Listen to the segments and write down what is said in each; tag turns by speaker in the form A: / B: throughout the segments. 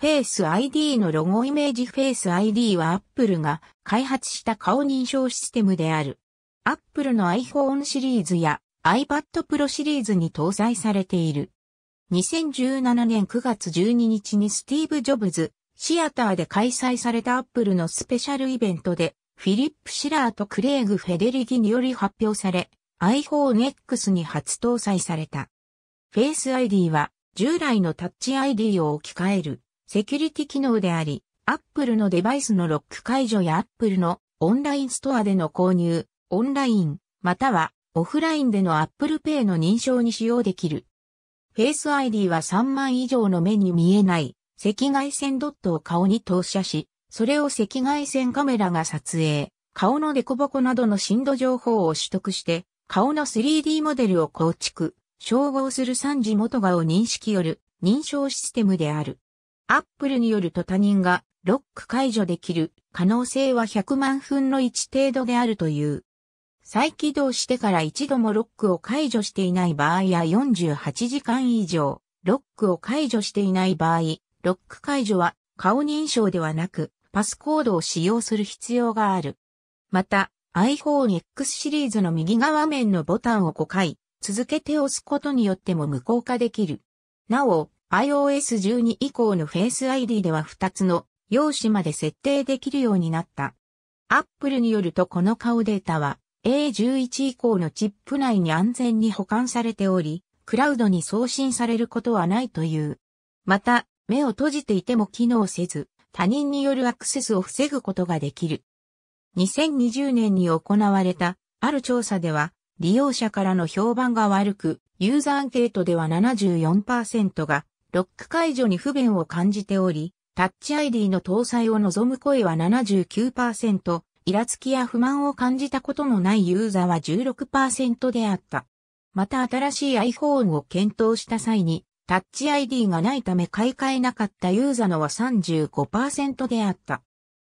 A: フェイス ID のロゴイメージフェイス ID は Apple が開発した顔認証システムである。Apple の iPhone シリーズや iPad Pro シリーズに搭載されている。2017年9月12日にスティーブ・ジョブズ、シアターで開催された Apple のスペシャルイベントで、フィリップ・シラーとクレイグ・フェデリギにより発表され、iPhone X に初搭載された。Face ID は従来のタッチ ID を置き換える。セキュリティ機能であり、Apple のデバイスのロック解除や Apple のオンラインストアでの購入、オンライン、またはオフラインでの Apple Pay の認証に使用できる。Face ID は3万以上の目に見えない赤外線ドットを顔に投射し、それを赤外線カメラが撮影、顔のデコボコなどの振度情報を取得して、顔の 3D モデルを構築、照合する3次元顔認識よる認証システムである。アップルによると他人がロック解除できる可能性は100万分の1程度であるという。再起動してから一度もロックを解除していない場合や48時間以上、ロックを解除していない場合、ロック解除は顔認証ではなくパスコードを使用する必要がある。また iPhone X シリーズの右側面のボタンを5回続けて押すことによっても無効化できる。なお、iOS12 以降の Face ID では2つの用紙まで設定できるようになった。Apple によるとこの顔データは A11 以降のチップ内に安全に保管されており、クラウドに送信されることはないという。また、目を閉じていても機能せず、他人によるアクセスを防ぐことができる。2020年に行われた、ある調査では、利用者からの評判が悪く、ユーザーアンケートでは74%が、ロック解除に不便を感じており、タッチ ID の搭載を望む声は79%、イラつきや不満を感じたことのないユーザーは16%であった。また新しい iPhone を検討した際に、タッチ ID がないため買い替えなかったユーザーのは35%であった。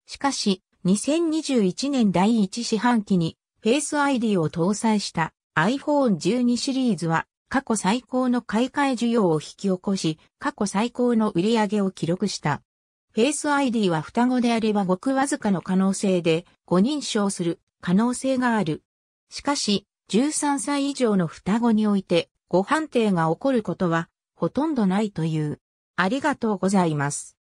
A: しかし、2021年第1四半期に、Face ID を搭載した iPhone 12シリーズは過去最高の買い替え需要を引き起こし、過去最高の売り上げを記録した。フェイス ID は双子であればごくわずかの可能性で、5認証する可能性がある。しかし、13歳以上の双子において、誤判定が起こることは、ほとんどないという。ありがとうございます。